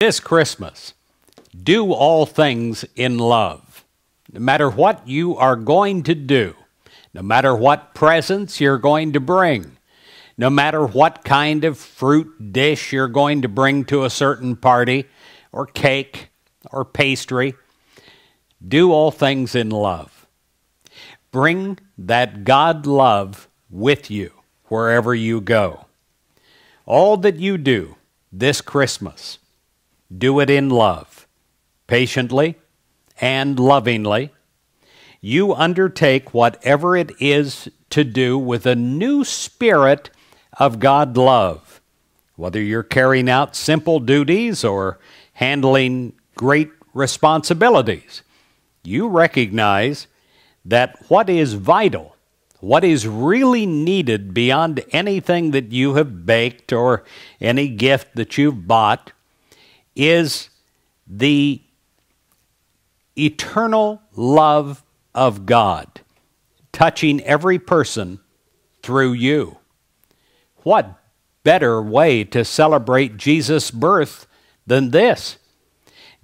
This Christmas, do all things in love. No matter what you are going to do, no matter what presents you're going to bring, no matter what kind of fruit dish you're going to bring to a certain party, or cake, or pastry, do all things in love. Bring that God love with you wherever you go. All that you do this Christmas do it in love, patiently and lovingly. You undertake whatever it is to do with a new spirit of God love, whether you're carrying out simple duties or handling great responsibilities. You recognize that what is vital, what is really needed beyond anything that you have baked or any gift that you've bought, is the eternal love of God touching every person through you. What better way to celebrate Jesus' birth than this?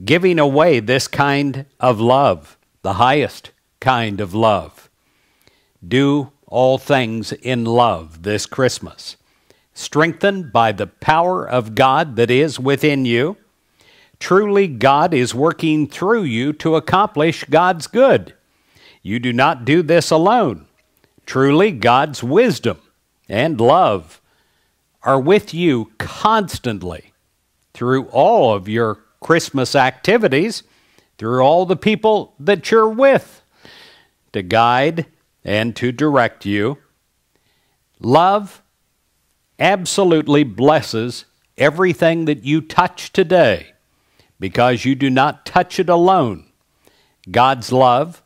Giving away this kind of love, the highest kind of love. Do all things in love this Christmas. Strengthened by the power of God that is within you Truly, God is working through you to accomplish God's good. You do not do this alone. Truly, God's wisdom and love are with you constantly through all of your Christmas activities, through all the people that you're with, to guide and to direct you. Love absolutely blesses everything that you touch today because you do not touch it alone. God's love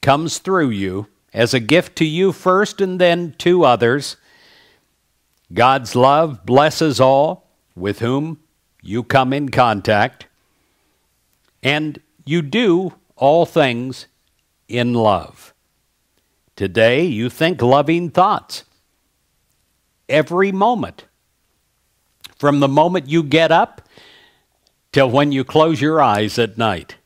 comes through you as a gift to you first and then to others. God's love blesses all with whom you come in contact, and you do all things in love. Today, you think loving thoughts every moment. From the moment you get up till when you close your eyes at night.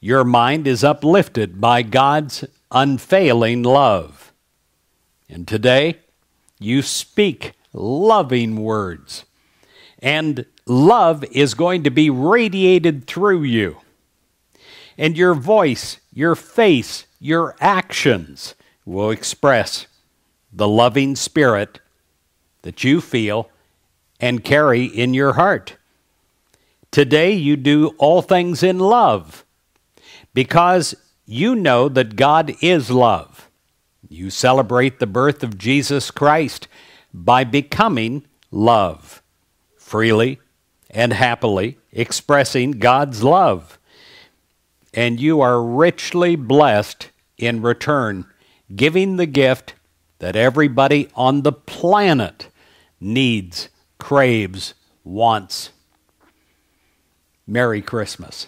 Your mind is uplifted by God's unfailing love. And today, you speak loving words, and love is going to be radiated through you. And your voice, your face, your actions will express the loving spirit that you feel and carry in your heart. Today you do all things in love because you know that God is love. You celebrate the birth of Jesus Christ by becoming love, freely and happily expressing God's love. And you are richly blessed in return, giving the gift that everybody on the planet needs, craves, wants, Merry Christmas.